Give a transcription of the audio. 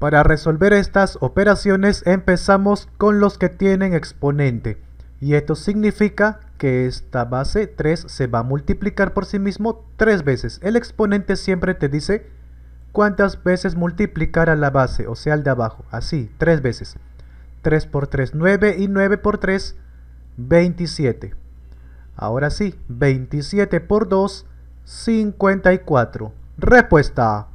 Para resolver estas operaciones empezamos con los que tienen exponente. Y esto significa que esta base 3 se va a multiplicar por sí mismo 3 veces. El exponente siempre te dice cuántas veces multiplicar a la base, o sea, al de abajo. Así, 3 veces. 3 por 3, 9 y 9 por 3, 27. Ahora sí, 27 por 2, 54. Respuesta